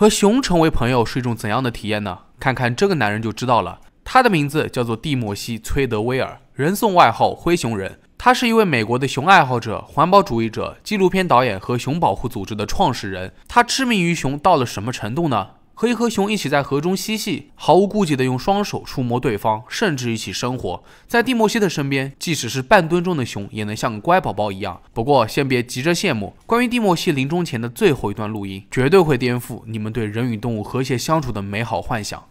和熊成为朋友是一种怎样的体验呢？看看这个男人就知道了。他的名字叫做蒂莫西·崔德威尔，人送外号“灰熊人”。他是一位美国的熊爱好者、环保主义者、纪录片导演和熊保护组织的创始人。他痴迷于熊到了什么程度呢？可以和熊一起在河中嬉戏，毫无顾忌地用双手触摸对方，甚至一起生活在蒂莫西的身边。即使是半吨重的熊，也能像个乖宝宝一样。不过，先别急着羡慕。关于蒂莫西临终前的最后一段录音，绝对会颠覆你们对人与动物和谐相处的美好幻想。